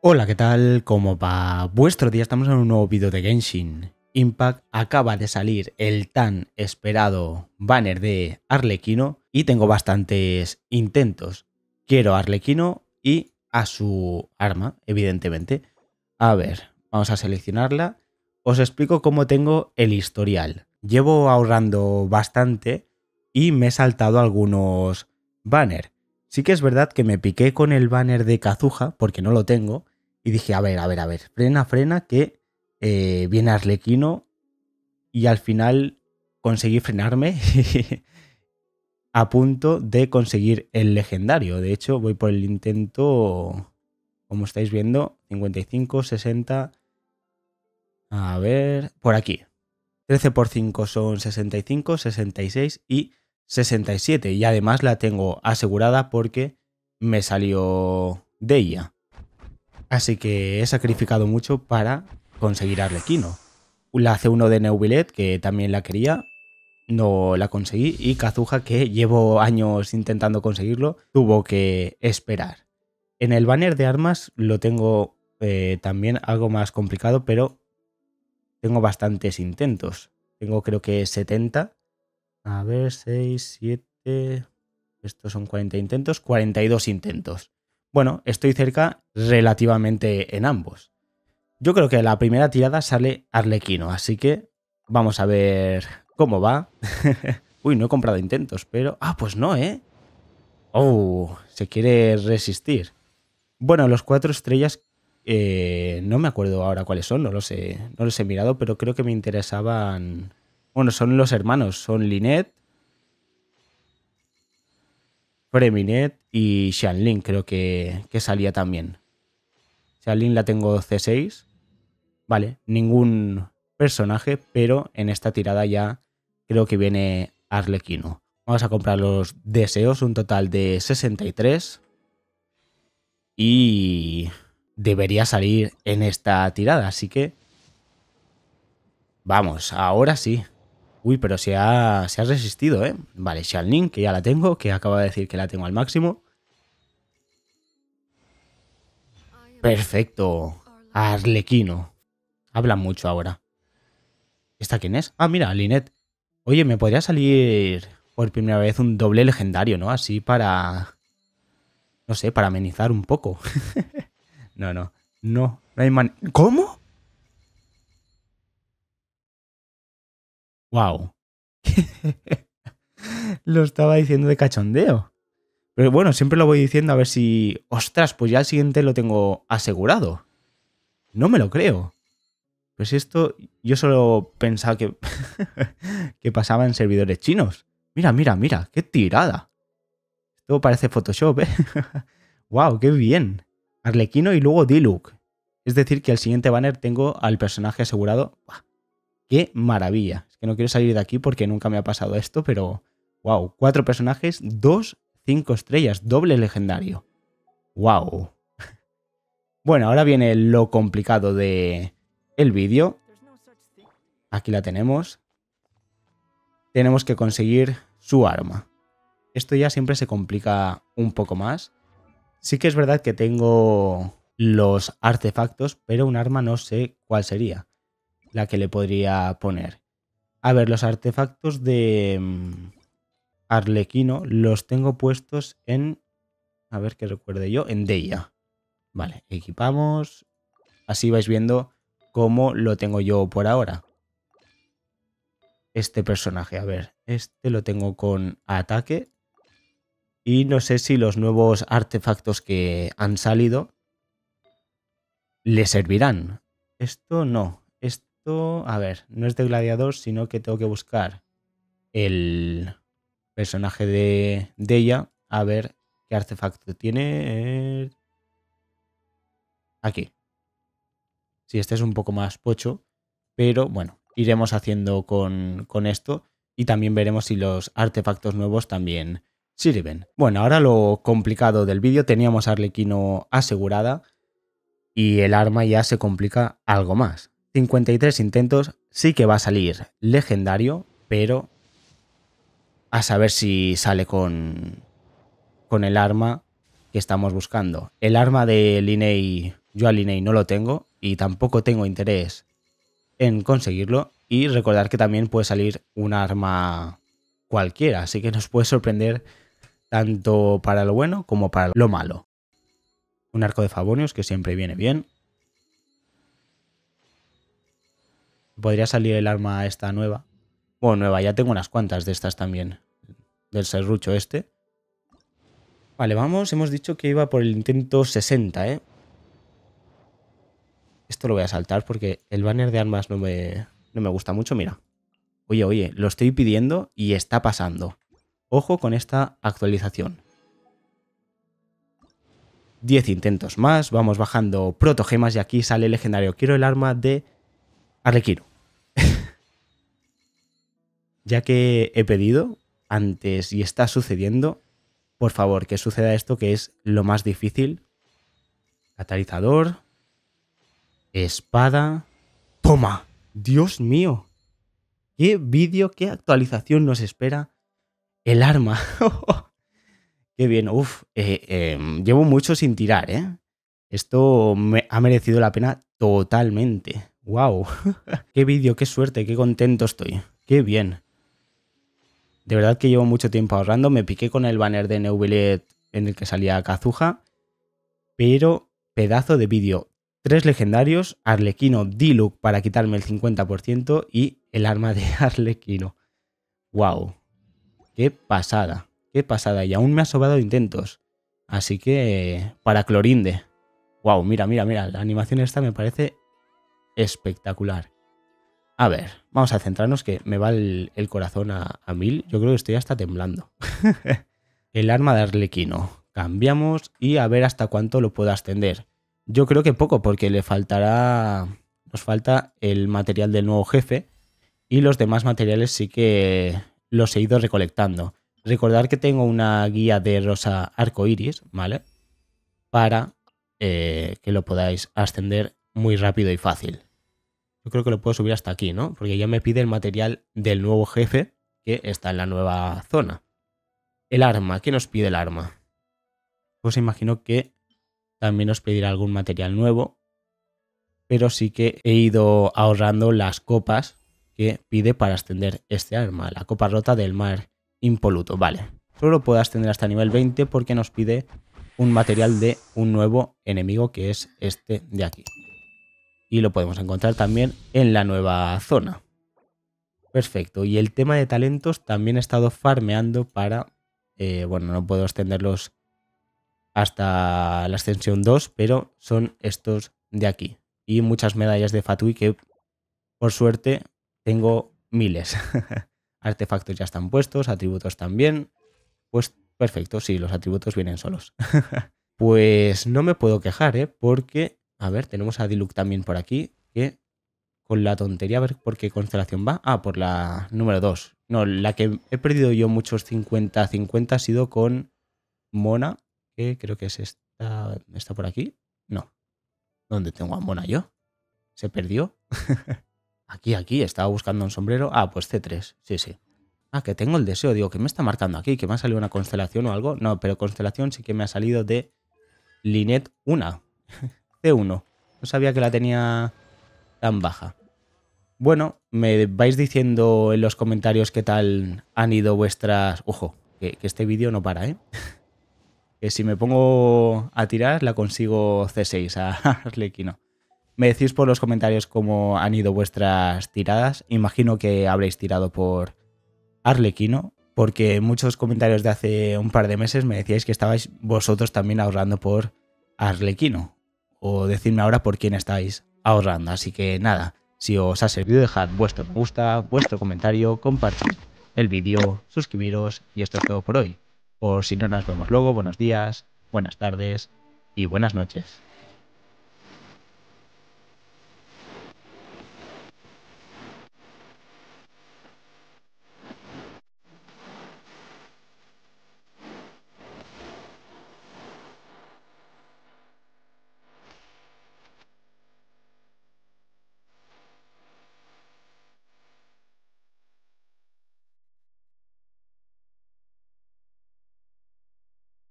Hola, ¿qué tal? Como va vuestro día? Estamos en un nuevo vídeo de Genshin Impact. Acaba de salir el tan esperado banner de Arlequino y tengo bastantes intentos. Quiero a Arlequino y a su arma, evidentemente. A ver, vamos a seleccionarla. Os explico cómo tengo el historial. Llevo ahorrando bastante y me he saltado algunos banners. Sí que es verdad que me piqué con el banner de Kazuha, porque no lo tengo, y dije, a ver, a ver, a ver, frena, frena, que eh, viene Arlequino. Y al final conseguí frenarme a punto de conseguir el legendario. De hecho, voy por el intento, como estáis viendo, 55, 60. A ver, por aquí. 13 por 5 son 65, 66 y 67. Y además la tengo asegurada porque me salió de ella. Así que he sacrificado mucho para conseguir Arlequino. La C1 de Neubilet que también la quería, no la conseguí. Y Kazuja, que llevo años intentando conseguirlo, tuvo que esperar. En el banner de armas lo tengo eh, también algo más complicado, pero tengo bastantes intentos. Tengo creo que 70. A ver, 6, 7. Estos son 40 intentos. 42 intentos. Bueno, estoy cerca relativamente en ambos. Yo creo que la primera tirada sale Arlequino, así que vamos a ver cómo va. Uy, no he comprado intentos, pero... Ah, pues no, ¿eh? Oh, se quiere resistir. Bueno, los cuatro estrellas... Eh, no me acuerdo ahora cuáles son, no los, he, no los he mirado, pero creo que me interesaban... Bueno, son los hermanos, son Linet, Preminet y Xianlin creo que, salía también. Xianlin la tengo C6. Vale, ningún personaje, pero en esta tirada ya creo que viene Arlequino. Vamos a comprar los deseos, un total de 63. Y debería salir en esta tirada, así que... Vamos, ahora sí. Uy, pero se ha, resistido, ¿eh? Vale, Shalnin, que ya la tengo, que acaba de decir que la tengo al máximo. Perfecto. Arlequino. habla mucho ahora. ¿Esta quién es? Ah, mira, Linet. Oye, me podría salir por primera vez un doble legendario, ¿no? Así para... No sé, para amenizar un poco. no, no. No, no hay ¿Cómo? Wow. lo estaba diciendo de cachondeo. Pero bueno, siempre lo voy diciendo a ver si. Ostras, pues ya el siguiente lo tengo asegurado. No me lo creo. Pues esto, yo solo pensaba que, que pasaba en servidores chinos. Mira, mira, mira, qué tirada. Esto parece Photoshop, ¿eh? ¡Wow! ¡Qué bien! Arlequino y luego Diluc. Es decir, que el siguiente banner tengo al personaje asegurado. Qué maravilla. Es que no quiero salir de aquí porque nunca me ha pasado esto, pero wow, cuatro personajes, dos, cinco estrellas, doble legendario. Wow. Bueno, ahora viene lo complicado de el vídeo. Aquí la tenemos. Tenemos que conseguir su arma. Esto ya siempre se complica un poco más. Sí que es verdad que tengo los artefactos, pero un arma no sé cuál sería la que le podría poner. A ver, los artefactos de mm, Arlequino los tengo puestos en... A ver qué recuerde yo, en Deia. Vale, equipamos. Así vais viendo cómo lo tengo yo por ahora. Este personaje, a ver, este lo tengo con ataque. Y no sé si los nuevos artefactos que han salido le servirán. Esto no, a ver, no es de gladiador, sino que tengo que buscar el personaje de, ella. A ver qué artefacto tiene. Aquí. Si este es un poco más pocho, pero bueno, iremos haciendo con, con esto y también veremos si los artefactos nuevos también sirven. Bueno, ahora lo complicado del vídeo, teníamos Arlequino asegurada y el arma ya se complica algo más. 53 intentos, sí que va a salir legendario, pero a saber si sale con, con el arma que estamos buscando. El arma de Linei, yo a Linei no lo tengo y tampoco tengo interés en conseguirlo. Y recordar que también puede salir un arma cualquiera, así que nos puede sorprender tanto para lo bueno como para lo malo. Un arco de Favonius que siempre viene bien. podría salir el arma esta nueva. Bueno, nueva, ya tengo unas cuantas de estas también. Del serrucho este. Vale, vamos. Hemos dicho que iba por el intento 60, ¿eh? Esto lo voy a saltar porque el banner de armas no me, no me gusta mucho. Mira. Oye, oye, lo estoy pidiendo y está pasando. Ojo con esta actualización. 10 intentos más. Vamos bajando protogemas y aquí sale el legendario. Quiero el arma de Arlequino. ya que he pedido antes y está sucediendo, por favor, que suceda esto que es lo más difícil. Catalizador. Espada. ¡Toma! ¡Dios mío! ¿Qué vídeo, qué actualización nos espera? El arma. qué bien. Uf, eh, em, llevo mucho sin tirar, ¿eh? Esto me ha merecido la pena totalmente. ¡Wow! ¡Qué vídeo, qué suerte, qué contento estoy! ¡Qué bien! De verdad que llevo mucho tiempo ahorrando. Me piqué con el banner de Neubelet en el que salía Kazuja. Pero pedazo de vídeo. Tres legendarios, Arlequino Diluc para quitarme el 50% y el arma de Arlequino. ¡Wow! ¡Qué pasada! ¡Qué pasada! Y aún me ha sobrado intentos. Así que para Clorinde. ¡Wow! Mira, mira, mira. La animación esta me parece espectacular. A ver, vamos a centrarnos que me va el, corazón a, mil. Yo creo que estoy hasta temblando. el arma de Arlequino. Cambiamos y a ver hasta cuánto lo puedo ascender. Yo creo que poco, porque le faltará. Nos falta el material del nuevo jefe. Y los demás materiales sí que los he ido recolectando. Recordar que tengo una guía de rosa iris, ¿vale? Para eh, que lo podáis ascender muy rápido y fácil creo que lo puedo subir hasta aquí, ¿no? Porque ya me pide el material del nuevo jefe que está en la nueva zona. El arma, ¿qué nos pide el arma? Pues imagino que también nos pedirá algún material nuevo, pero sí que he ido ahorrando las copas que pide para ascender este arma, la copa rota del mar impoluto, vale. Solo puedo ascender hasta nivel 20 porque nos pide un material de un nuevo enemigo que es este de aquí y lo podemos encontrar también en la nueva zona. Perfecto, y el tema de talentos también he estado farmeando para, eh, bueno, no puedo extenderlos hasta la extensión 2, pero son estos de aquí. Y muchas medallas de Fatui que, por suerte, tengo miles. Artefactos ya están puestos, atributos también. Pues perfecto, sí, los atributos vienen solos. pues no me puedo quejar, ¿eh? Porque a ver, tenemos a Diluc también por aquí, que con la tontería, a ver por qué constelación va. Ah, por la número 2. No, la que he perdido yo muchos 50-50 ha sido con Mona, que creo que es esta. ¿Está por aquí? No. ¿Dónde tengo a Mona yo? ¿Se perdió? aquí, aquí, estaba buscando un sombrero. Ah, pues C3, sí, sí. Ah, que tengo el deseo, digo, ¿qué me está marcando aquí? ¿Que me ha salido una constelación o algo? No, pero constelación sí que me ha salido de Linet 1. C1. No sabía que la tenía tan baja. Bueno, me vais diciendo en los comentarios qué tal han ido vuestras... Ojo, que, este vídeo no para, ¿eh? que si me pongo a tirar la consigo C6 a Arlequino. Me decís por los comentarios cómo han ido vuestras tiradas. Imagino que habréis tirado por Arlequino, porque muchos comentarios de hace un par de meses me decíais que estabais vosotros también ahorrando por Arlequino o decirme ahora por quién estáis ahorrando. Así que nada, si os ha servido dejad vuestro me gusta, vuestro comentario, compartid el vídeo, suscribiros y esto es todo por hoy. Por si no nos vemos luego, buenos días, buenas tardes y buenas noches.